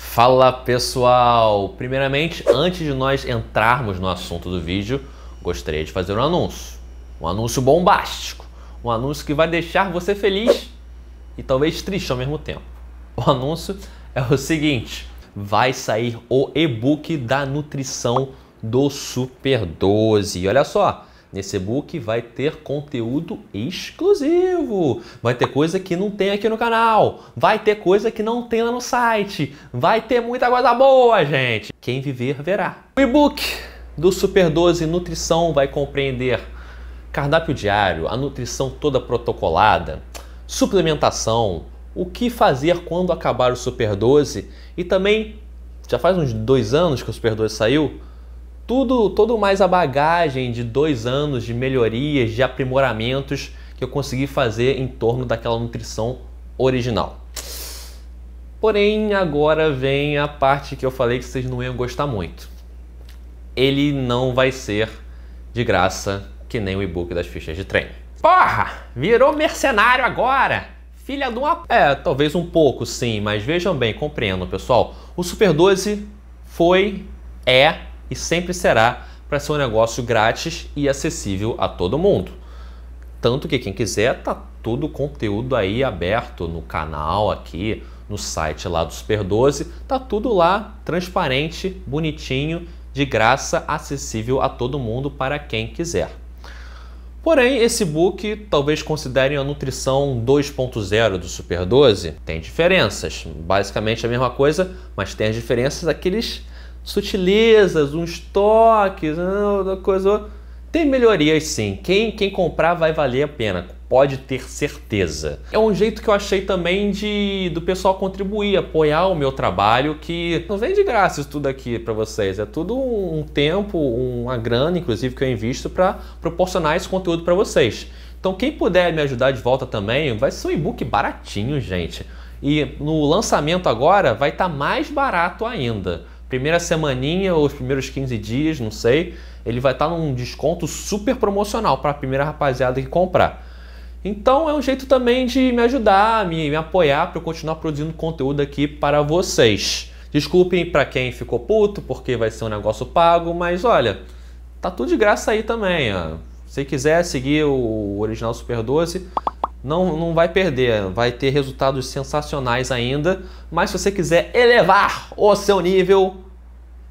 Fala pessoal! Primeiramente, antes de nós entrarmos no assunto do vídeo, gostaria de fazer um anúncio. Um anúncio bombástico. Um anúncio que vai deixar você feliz e talvez triste ao mesmo tempo. O anúncio é o seguinte: vai sair o e-book da nutrição do Super 12. E olha só, Nesse e-book vai ter conteúdo exclusivo, vai ter coisa que não tem aqui no canal, vai ter coisa que não tem lá no site, vai ter muita coisa boa, gente. Quem viver, verá. O e-book do Super 12 Nutrição vai compreender cardápio diário, a nutrição toda protocolada, suplementação, o que fazer quando acabar o Super 12 e também, já faz uns dois anos que o Super 12 saiu, tudo, todo mais a bagagem de dois anos de melhorias, de aprimoramentos que eu consegui fazer em torno daquela nutrição original. Porém, agora vem a parte que eu falei que vocês não iam gostar muito. Ele não vai ser de graça que nem o e-book das fichas de treino. Porra! Virou mercenário agora! Filha de uma. É, talvez um pouco sim, mas vejam bem, compreendam, pessoal. O Super 12 foi, é e sempre será para ser um negócio grátis e acessível a todo mundo. Tanto que quem quiser, tá todo o conteúdo aí aberto no canal aqui, no site lá do Super 12, tá tudo lá transparente, bonitinho, de graça, acessível a todo mundo para quem quiser. Porém, esse book talvez considerem a nutrição 2.0 do Super 12. Tem diferenças, basicamente a mesma coisa, mas tem as diferenças daqueles sutilezas, uns toques, ah, coisa. Tem melhorias sim. Quem, quem comprar vai valer a pena, pode ter certeza. É um jeito que eu achei também de do pessoal contribuir, apoiar o meu trabalho, que não vem de graça isso tudo aqui para vocês. É tudo um tempo, uma grana, inclusive, que eu invisto para proporcionar esse conteúdo para vocês. Então, quem puder me ajudar de volta também, vai ser um e-book baratinho, gente. E no lançamento agora vai estar tá mais barato ainda primeira semaninha ou os primeiros 15 dias, não sei, ele vai estar tá num desconto super promocional para a primeira rapaziada que comprar. Então é um jeito também de me ajudar, me, me apoiar para eu continuar produzindo conteúdo aqui para vocês. Desculpem para quem ficou puto, porque vai ser um negócio pago, mas olha, tá tudo de graça aí também. Ó. Se quiser seguir o original Super 12, não, não vai perder, vai ter resultados sensacionais ainda. Mas se você quiser elevar o seu nível,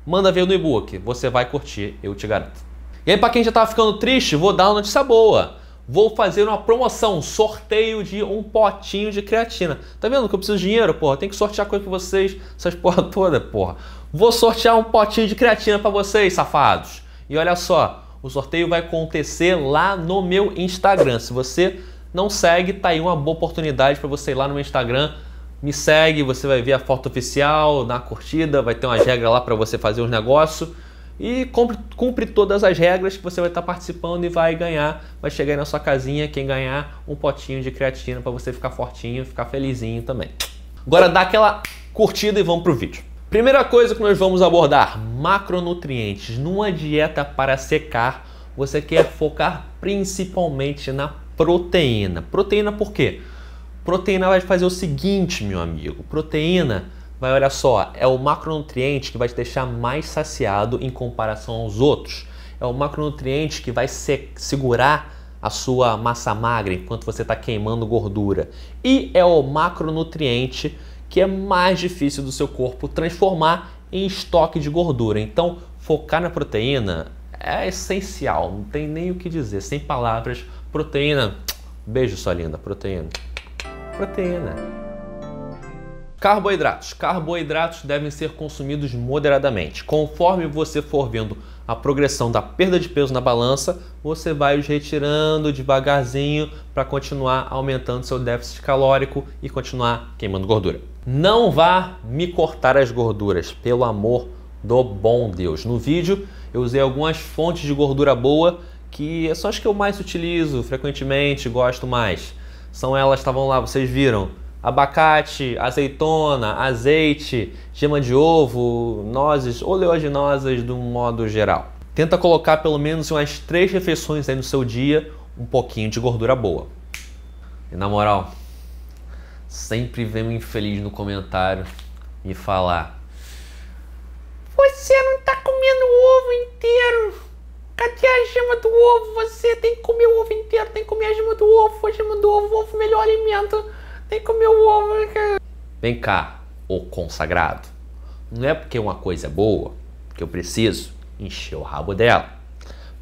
manda ver no e-book, você vai curtir, eu te garanto. E aí, para quem já estava ficando triste, vou dar uma notícia boa. Vou fazer uma promoção, um sorteio de um potinho de creatina. Tá vendo que eu preciso de dinheiro, porra? Tem que sortear coisa pra vocês, essas porra toda, porra. Vou sortear um potinho de creatina para vocês, safados. E olha só, o sorteio vai acontecer lá no meu Instagram. Se você não segue, tá aí uma boa oportunidade para você ir lá no meu Instagram, me segue, você vai ver a foto oficial, na curtida, vai ter uma regra lá para você fazer os negócios e cumpre, cumpre, todas as regras que você vai estar tá participando e vai ganhar, vai chegar aí na sua casinha, quem ganhar um potinho de creatina para você ficar fortinho, ficar felizinho também. Agora dá aquela curtida e vamos pro vídeo. Primeira coisa que nós vamos abordar, macronutrientes. Numa dieta para secar, você quer focar principalmente na proteína. Proteína por quê? Proteína vai fazer o seguinte, meu amigo. Proteína vai, olha só, é o macronutriente que vai te deixar mais saciado em comparação aos outros. É o macronutriente que vai se, segurar a sua massa magra enquanto você está queimando gordura. E é o macronutriente que é mais difícil do seu corpo transformar em estoque de gordura. Então, focar na proteína é essencial, não tem nem o que dizer, sem palavras. Proteína, beijo sua linda, proteína. Proteína. Carboidratos. Carboidratos devem ser consumidos moderadamente. Conforme você for vendo a progressão da perda de peso na balança, você vai os retirando devagarzinho para continuar aumentando seu déficit calórico e continuar queimando gordura. Não vá me cortar as gorduras, pelo amor do bom Deus. No vídeo eu usei algumas fontes de gordura boa que é são as que eu mais utilizo frequentemente, gosto mais. São elas, estavam lá, vocês viram? Abacate, azeitona, azeite, gema de ovo, nozes, oleaginosas de um modo geral. Tenta colocar pelo menos umas três refeições aí no seu dia um pouquinho de gordura boa. E na moral, sempre vem um infeliz no comentário me falar: Você não tá comendo ovo inteiro. Cadê a gema do ovo? Você tem que comer o ovo inteiro, tem que comer a gema do ovo, a gema do ovo, o ovo é melhor alimento. Tem que comer o ovo. Vem cá, o consagrado. Não é porque uma coisa é boa que eu preciso encher o rabo dela.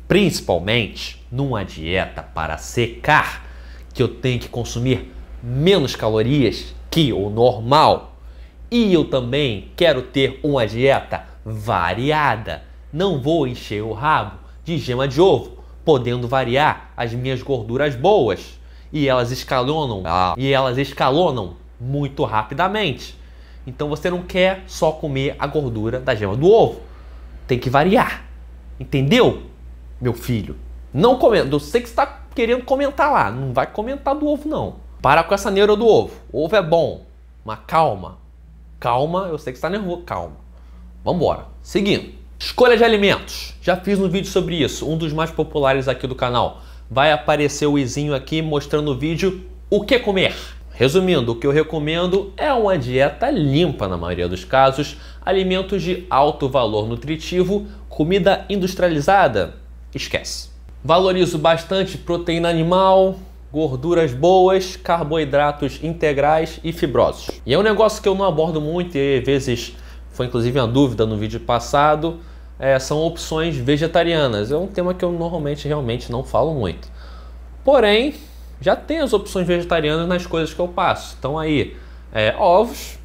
Principalmente numa dieta para secar, que eu tenho que consumir menos calorias que o normal. E eu também quero ter uma dieta variada, não vou encher o rabo de gema de ovo, podendo variar as minhas gorduras boas. E elas escalonam, ah, e elas escalonam muito rapidamente. Então você não quer só comer a gordura da gema do ovo. Tem que variar. Entendeu, meu filho? Não comendo. Eu sei que você está querendo comentar lá. Não vai comentar do ovo, não. Para com essa neura do ovo. ovo é bom. Mas calma. Calma, eu sei que você está nervoso. Calma. Vambora. Seguindo. Escolha de alimentos. Já fiz um vídeo sobre isso, um dos mais populares aqui do canal. Vai aparecer o izinho aqui mostrando o vídeo o que comer. Resumindo, o que eu recomendo é uma dieta limpa na maioria dos casos, alimentos de alto valor nutritivo, comida industrializada, esquece. Valorizo bastante proteína animal, gorduras boas, carboidratos integrais e fibrosos. E é um negócio que eu não abordo muito e às vezes foi inclusive uma dúvida no vídeo passado, é, são opções vegetarianas. É um tema que eu normalmente realmente não falo muito. Porém, já tem as opções vegetarianas nas coisas que eu passo. Então aí, é, ovos,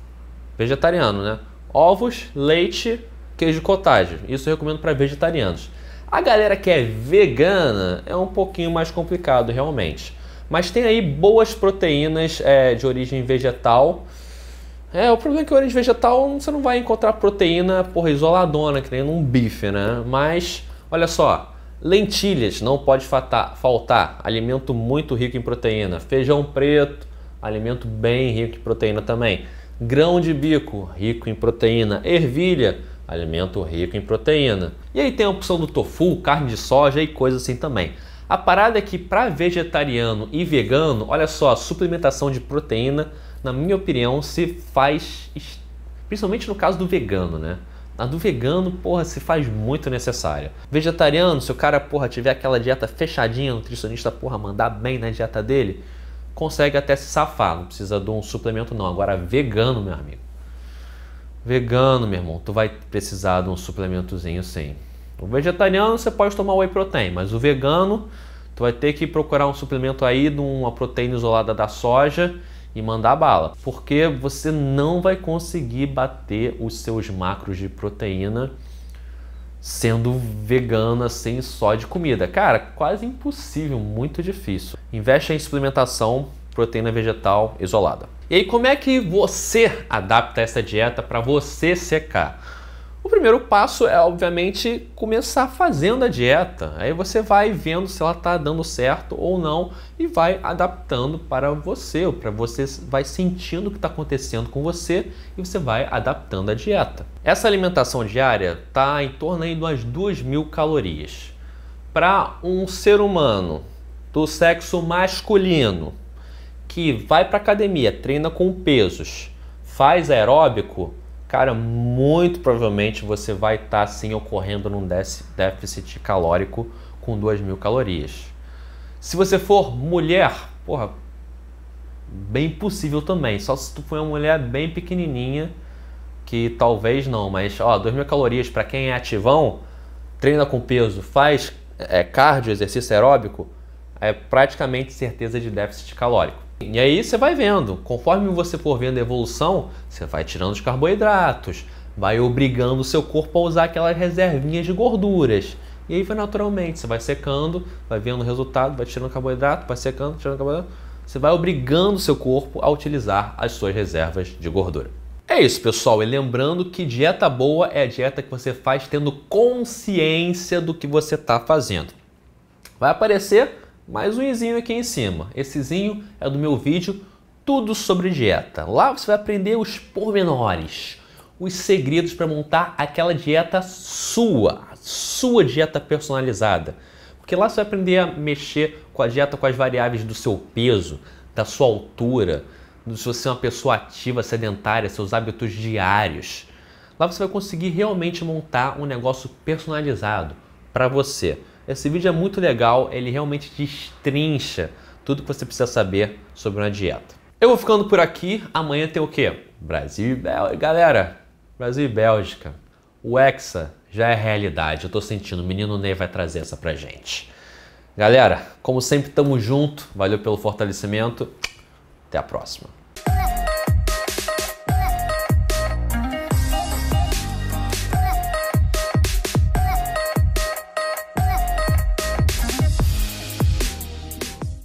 vegetariano, né? Ovos, leite, queijo cottage. Isso eu recomendo para vegetarianos. A galera que é vegana é um pouquinho mais complicado realmente. Mas tem aí boas proteínas é, de origem vegetal é, o problema é que origem vegetal você não vai encontrar proteína, porra, isoladona, que nem num bife, né? Mas, olha só, lentilhas não pode faltar, faltar, alimento muito rico em proteína. Feijão preto, alimento bem rico em proteína também. Grão de bico, rico em proteína. Ervilha, alimento rico em proteína. E aí tem a opção do tofu, carne de soja e coisa assim também. A parada é que para vegetariano e vegano, olha só, suplementação de proteína na minha opinião, se faz, principalmente no caso do vegano, né? A do vegano, porra, se faz muito necessária. Vegetariano, se o cara, porra, tiver aquela dieta fechadinha, nutricionista, porra, mandar bem na dieta dele, consegue até se safar, não precisa de um suplemento não. Agora, vegano, meu amigo. Vegano, meu irmão, tu vai precisar de um suplementozinho sim. O vegetariano você pode tomar whey protein, mas o vegano, tu vai ter que procurar um suplemento aí de uma proteína isolada da soja e mandar bala, porque você não vai conseguir bater os seus macros de proteína sendo vegana sem só de comida. Cara, quase impossível, muito difícil. Investe em suplementação, proteína vegetal isolada. E aí, como é que você adapta essa dieta para você secar? primeiro passo é, obviamente, começar fazendo a dieta. Aí você vai vendo se ela está dando certo ou não e vai adaptando para você, para você vai sentindo o que está acontecendo com você e você vai adaptando a dieta. Essa alimentação diária está em torno aí de umas 2 mil calorias. Para um ser humano do sexo masculino que vai para academia, treina com pesos, faz aeróbico, cara, muito provavelmente você vai estar tá, sim ocorrendo num déficit calórico com 2.000 mil calorias. Se você for mulher, porra, bem possível também. Só se tu for uma mulher bem pequenininha, que talvez não, mas ó, 2 mil calorias para quem é ativão, treina com peso, faz é, cardio, exercício aeróbico, é praticamente certeza de déficit calórico. E aí você vai vendo, conforme você for vendo a evolução, você vai tirando os carboidratos, vai obrigando o seu corpo a usar aquelas reservinhas de gorduras. E aí vai naturalmente, você vai secando, vai vendo o resultado, vai tirando carboidrato, vai secando, tirando carboidrato. Você vai obrigando o seu corpo a utilizar as suas reservas de gordura. É isso, pessoal. E lembrando que dieta boa é a dieta que você faz tendo consciência do que você está fazendo. Vai aparecer mais um izinho aqui em cima. Esse izinho é do meu vídeo Tudo sobre Dieta. Lá você vai aprender os pormenores, os segredos para montar aquela dieta sua, sua dieta personalizada. Porque lá você vai aprender a mexer com a dieta, com as variáveis do seu peso, da sua altura, se você é uma pessoa ativa, sedentária, seus hábitos diários. Lá você vai conseguir realmente montar um negócio personalizado para você. Esse vídeo é muito legal, ele realmente destrincha tudo que você precisa saber sobre uma dieta. Eu vou ficando por aqui, amanhã tem o quê? Brasil e Bélgica. Galera, Brasil e Bélgica. O Hexa já é realidade, eu tô sentindo, o menino Ney vai trazer essa pra gente. Galera, como sempre, tamo junto, valeu pelo fortalecimento, até a próxima.